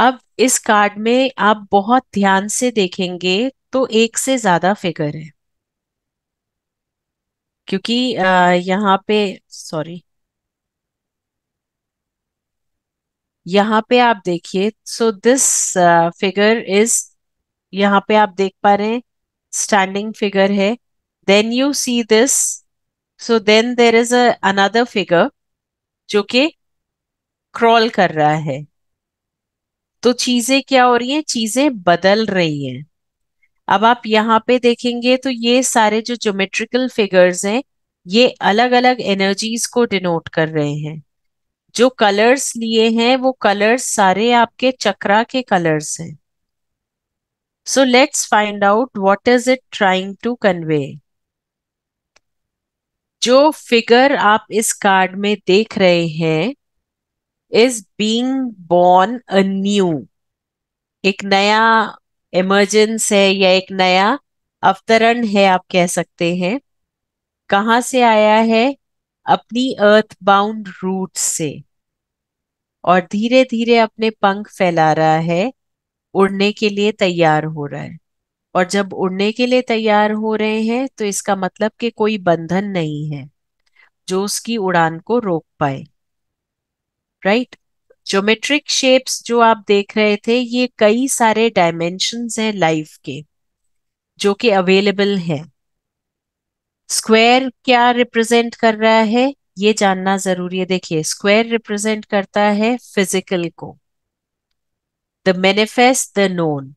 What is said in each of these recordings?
अब इस कार्ड में आप बहुत ध्यान से देखेंगे तो एक से ज्यादा फिगर है क्योंकि यहाँ पे सॉरी यहाँ पे आप देखिए सो दिस फिगर इज यहाँ पे आप देख पा रहे हैं स्टैंडिंग फिगर है then you see this so then there is another figure जो कि क्रॉल कर रहा है तो चीजें क्या हो रही हैं चीजें बदल रही हैं अब आप यहाँ पे देखेंगे तो ये सारे जो ज्योमेट्रिकल फिगर्स हैं ये अलग अलग एनर्जीज को डिनोट कर रहे हैं जो कलर्स लिए हैं वो कलर्स सारे आपके चक्रा के कलर्स हैं so let's find out what is it trying to convey जो फिगर आप इस कार्ड में देख रहे हैं is being born a new एक नया इमर्जेंस है या एक नया अवतरण है आप कह सकते हैं कहाँ से आया है अपनी अर्थ बाउंड रूट से और धीरे धीरे अपने पंख फैला रहा है उड़ने के लिए तैयार हो रहा है और जब उड़ने के लिए तैयार हो रहे हैं तो इसका मतलब कि कोई बंधन नहीं है जो उसकी उड़ान को रोक पाए राइट ज्योमेट्रिक शेप्स जो आप देख रहे थे ये कई सारे डायमेंशंस हैं लाइफ के जो कि अवेलेबल हैं स्क्वायर क्या रिप्रेजेंट कर रहा है ये जानना जरूरी है देखिए स्क्वायर रिप्रेजेंट करता है फिजिकल को द मैनिफेस्ट द नोन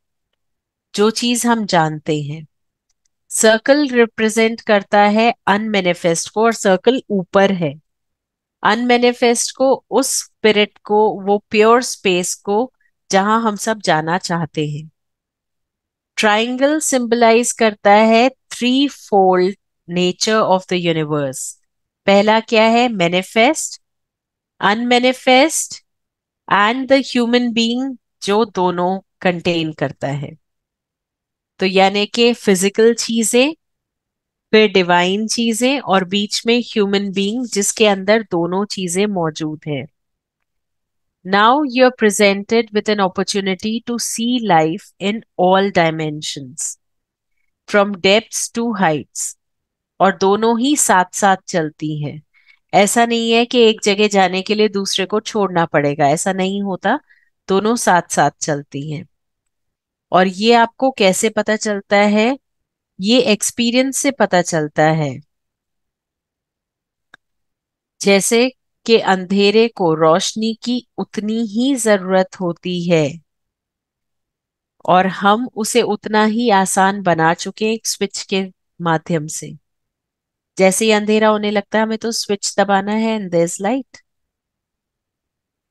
जो चीज हम जानते हैं सर्कल रिप्रेजेंट करता है अनमेनिफेस्ट को और सर्कल ऊपर है अनमेनिफेस्ट को उस स्पिरिट को वो प्योर स्पेस को जहां हम सब जाना चाहते हैं ट्राइंगल सिंबलाइज करता है three fold nature of the universe पहला क्या है manifest unmanifest and the human being जो दोनों कंटेन करता है तो यानी कि फिजिकल चीजें फिर डिवाइन चीजें और बीच में ह्यूमन बीइंग जिसके अंदर दोनों चीजें मौजूद है now you are presented with an opportunity to see life in all dimensions from depth to heights और दोनों ही साथ साथ चलती हैं ऐसा नहीं है कि एक जगह जाने के लिए दूसरे को छोड़ना पड़ेगा ऐसा नहीं होता दोनों साथ साथ चलती हैं और ये आपको कैसे पता चलता है ये एक्सपीरियंस से पता चलता है जैसे कि अंधेरे को रोशनी की उतनी ही जरूरत होती है और हम उसे उतना ही आसान बना चुके हैं स्विच के माध्यम से जैसे ही अंधेरा होने लगता है हमें तो स्विच दबाना है एंड देयर लाइट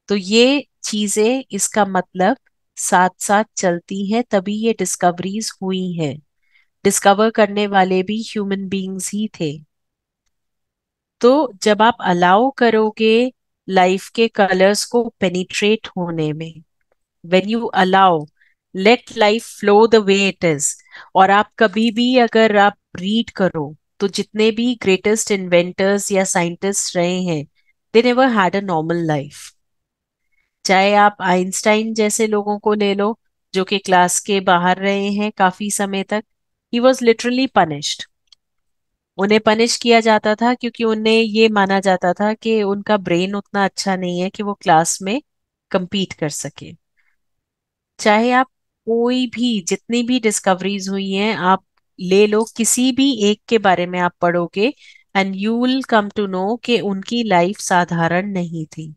तो ये चीजें इसका मतलब साथ साथ चलती हैं तभी ये डिस्कवरीज हुई हैं डिस्कवर करने वाले भी ह्यूमन बींग्स ही थे तो जब आप अलाउ करोगे लाइफ के कलर्स को पेनिट्रेट होने में when you allow let life flow the way it is और आप कभी भी अगर आप रीड करो तो जितने भी ग्रेटेस्ट इन्वेंटर्स या साइंटिस्ट रहे हैं they never had a normal life चाहे आप आइंस्टाइन जैसे लोगों को ले लो जो कि क्लास के बाहर रहे हैं काफी समय तक ही वॉज लिटरली पनिश्ड उन्हें पनिश किया जाता था क्योंकि उन्हें ये माना जाता था कि उनका ब्रेन उतना अच्छा नहीं है कि वो क्लास में कंपीट कर सके चाहे आप कोई भी जितनी भी डिस्कवरीज हुई हैं आप ले लो किसी भी एक के बारे में आप पढ़ोगे and you will come to know कि उनकी लाइफ साधारण नहीं थी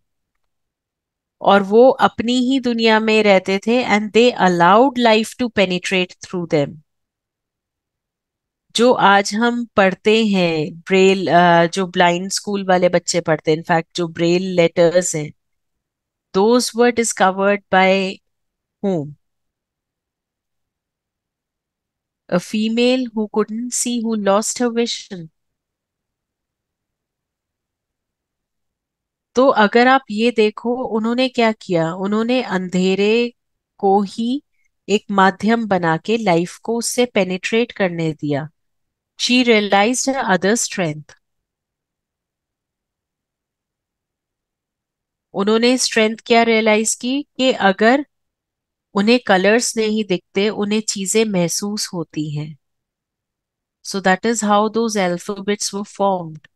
और वो अपनी ही दुनिया में रहते थे and they allowed life to penetrate through them जो आज हम पढ़ते हैं ब्रेल जो ब्लाइंड स्कूल वाले बच्चे पढ़ते हैं इनफैक्ट जो ब्रेल लेटर्स हैं those were discovered by home a female who couldn't see who lost her vision. तो अगर आप ये देखो उन्होंने क्या किया उन्होंने अंधेरे को ही एक माध्यम बना के लाइफ को उससे पेनिट्रेट करने दिया She realized her other strength. उन्होंने स्ट्रेंथ क्या रियलाइज की कि अगर उन्हें कलर्स नहीं दिखते उन्हें चीजें महसूस होती हैं so that is how those alphabets वो फॉर्म्ड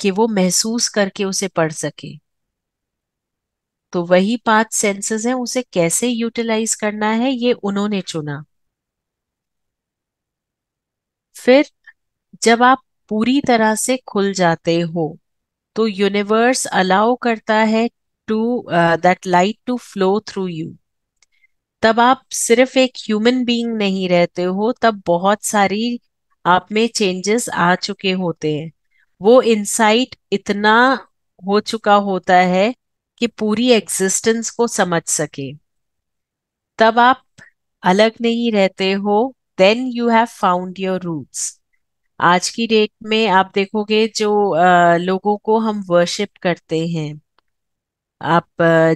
कि वो महसूस करके उसे पढ़ सके तो वही पांच सेंसेस हैं उसे कैसे यूटिलाइज करना है ये उन्होंने चुना फिर जब आप पूरी तरह से खुल जाते हो तो यूनिवर्स अलाउ करता है to that light to flow through you तब आप सिर्फ एक ह्यूमन बीइंग नहीं रहते हो तब बहुत सारी आप में चेंजेस आ चुके होते हैं वो इंसाइट इतना हो चुका होता है कि पूरी एग्जिस्टेंस को समझ सके तब आप अलग नहीं रहते हो then you have found your roots आज की डेट में आप देखोगे जो आ, लोगों को हम वर्शिप करते हैं आप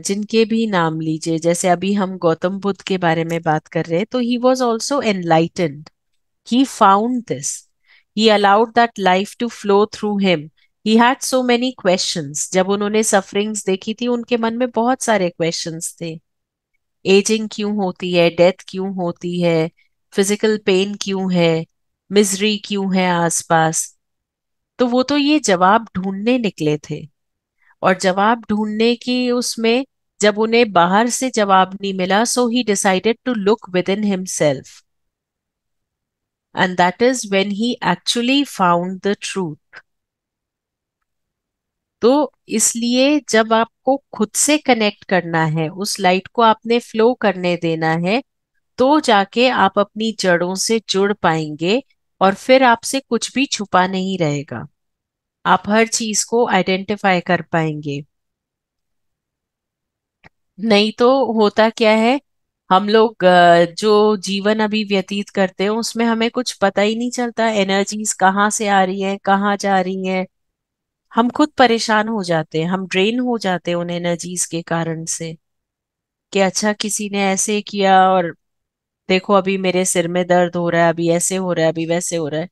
जिनके भी नाम लीजिए जैसे अभी हम गौतम बुद्ध के बारे में बात कर रहे हैं तो he was also enlightened he found this he allowed that life to flow through him he had so many question जब उन्होंने सफरिंग्स देखी थी उनके मन में बहुत सारे क्वेश्चन थे एजिंग क्यों होती है डेथ क्यों होती है फिजिकल पेन क्यों है मिजरी क्यों है आसपास तो वो तो ये जवाब ढूंढने निकले थे और जवाब ढूंढने की उसमें जब उन्हें बाहर से जवाब नहीं मिला so he decided to look within himself and that is when he actually found the truth तो इसलिए जब आपको खुद से कनेक्ट करना है उस लाइट को आपने फ्लो करने देना है तो जाके आप अपनी जड़ों से जुड़ पाएंगे और फिर आपसे कुछ भी छुपा नहीं रहेगा आप हर चीज को आइडेंटिफाई कर पाएंगे नहीं तो होता क्या है हम लोग जो जीवन अभी व्यतीत करते हैं उसमें हमें कुछ पता ही नहीं चलता एनर्जीज कहाँ से आ रही है कहाँ जा रही है हम खुद परेशान हो जाते हैं हम ड्रेन हो जाते हैं उन एनर्जीज के कारण से कि अच्छा किसी ने ऐसे किया और देखो अभी मेरे सिर में दर्द हो रहा है अभी ऐसे हो रहा है अभी वैसे हो रहा है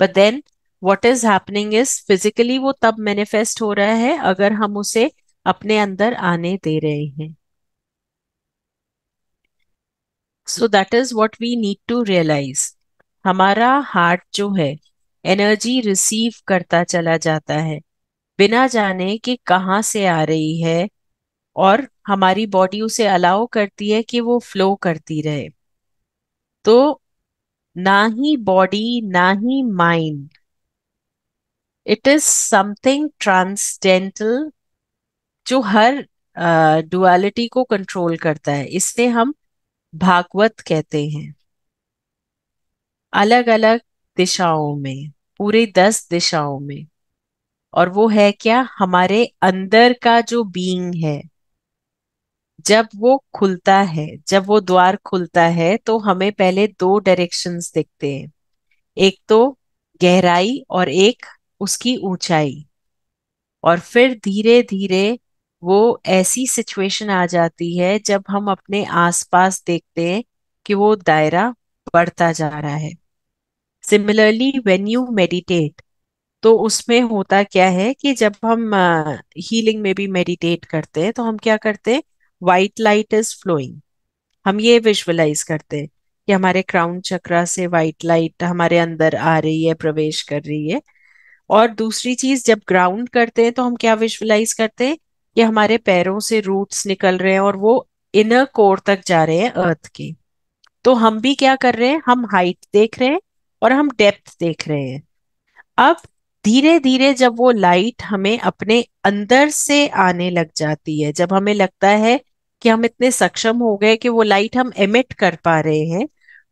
but then what is happening is physically वो तब मैनिफेस्ट हो रहा है अगर हम उसे अपने अंदर आने दे रहे हैं so that is what we need to realise हमारा हार्ट जो है एनर्जी रिसीव करता चला जाता है बिना जाने कि कहाँ से आ रही है और हमारी बॉडी उसे अलाउ करती है कि वो फ्लो करती रहे तो ना ही बॉडी ना ही mind it is something transcendental जो हर डुअलिटी uh, को कंट्रोल करता है इसे हम भागवत कहते हैं अलग अलग दिशाओं में पूरे दस दिशाओं में और वो है क्या हमारे अंदर का जो बीइंग है जब वो खुलता है जब वो द्वार खुलता है तो हमें पहले दो डायरेक्शंस दिखते हैं एक तो गहराई और एक उसकी ऊंचाई और फिर धीरे धीरे वो ऐसी सिचुएशन आ जाती है जब हम अपने आसपास देखते हैं कि वो दायरा बढ़ता जा रहा है सिमिलरली वेन यू मेडिटेट तो उसमें होता क्या है कि जब हम हीलिंग में भी मेडिटेट करते हैं तो हम क्या करते हैं व्हाइट लाइट इज फ्लोइंग हम ये विजुअलाइज करते हैं कि हमारे क्राउन चक्रा से वाइट लाइट हमारे अंदर आ रही है प्रवेश कर रही है और दूसरी चीज जब ग्राउंड करते हैं तो हम क्या विजुअलाइज करते हैं कि हमारे पैरों से रूट्स निकल रहे हैं और वो इनर कोर तक जा रहे हैं अर्थ के तो हम भी क्या कर रहे हैं हम हाइट देख रहे हैं और हम डेप्थ देख रहे हैं अब धीरे धीरे जब वो लाइट हमें अपने अंदर से आने लग जाती है जब हमें लगता है कि हम इतने सक्षम हो गए कि वो लाइट हम एमिट कर पा रहे हैं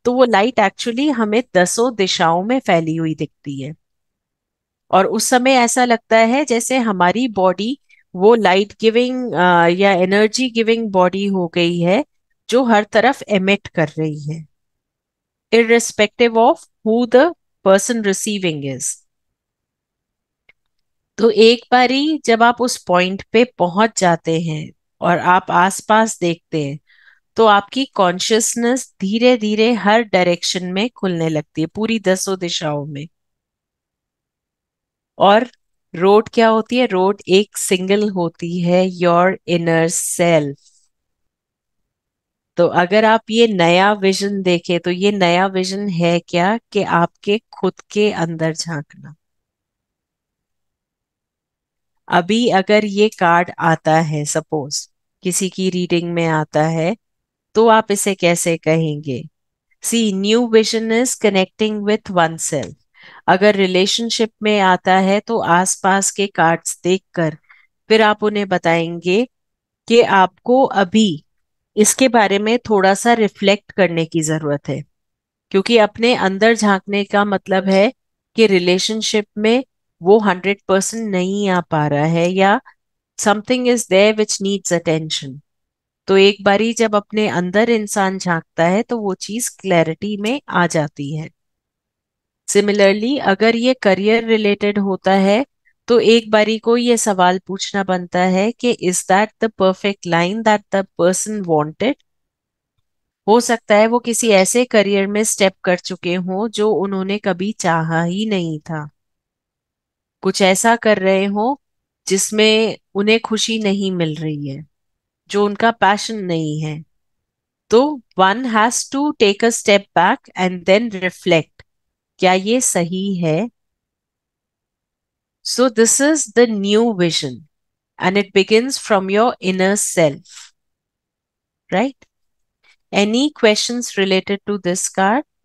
तो वो लाइट एक्चुअली हमें दसों दिशाओं में फैली हुई दिखती है और उस समय ऐसा लगता है जैसे हमारी बॉडी वो लाइट गिविंग या एनर्जी गिविंग बॉडी हो गई है जो हर तरफ एमिट कर रही है irrespective of who the person receiving is तो एक बारी जब आप उस पॉइंट पे पहुंच जाते हैं और आप आसपास देखते हैं तो आपकी कॉन्शियसनेस धीरे धीरे हर डायरेक्शन में खुलने लगती है पूरी दसों दिशाओं में और रोड क्या होती है रोड एक सिंगल होती है योर इनर सेल्फ तो अगर आप ये नया विजन देखें तो ये नया विजन है क्या कि आपके खुद के अंदर झांकना अभी अगर ये कार्ड आता है सपोज किसी की रीडिंग में आता है तो आप इसे कैसे कहेंगे see new vision is connecting with oneself अगर रिलेशनशिप में आता है तो आसपास के कार्ड्स देखकर फिर आप उन्हें बताएंगे कि आपको अभी इसके बारे में थोड़ा सा रिफ्लेक्ट करने की जरूरत है क्योंकि अपने अंदर झांकने का मतलब है कि रिलेशनशिप में वो हंड्रेड परसेंट नहीं आ पा रहा है या something is there which needs attention तो एक बारी जब अपने अंदर इंसान झांकता है तो वो चीज क्लैरिटी में आ जाती है सिमिलरली अगर ये करियर रिलेटेड होता है तो एक बारी को ये सवाल पूछना बनता है कि is that the perfect line that the person wanted हो सकता है वो किसी ऐसे करियर में स्टेप कर चुके हों जो उन्होंने कभी चाहा ही नहीं था कुछ ऐसा कर रहे हो जिसमें उन्हें खुशी नहीं मिल रही है जो उनका पैशन नहीं है तो one has to take a step back and then reflect क्या ये सही है so this is the new vision and it begins from your inner self right any questions related to this card